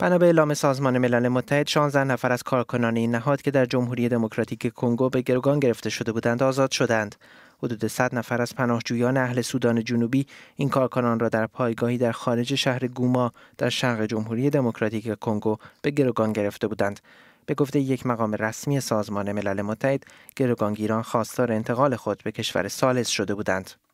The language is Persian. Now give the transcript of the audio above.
بنا به اعلام سازمان ملل متحد 16 نفر از کارکنان این نهاد که در جمهوری دموکراتیک کنگو به گروگان گرفته شده بودند آزاد شدند حدود 100 نفر از پناهجویان اهل سودان جنوبی این کارکنان را در پایگاهی در خارج شهر گوما در شرق جمهوری دموکراتیک کنگو به گروگان گرفته بودند به گفته یک مقام رسمی سازمان ملل متحد گروگانگیران خواستار انتقال خود به کشور سالس شده بودند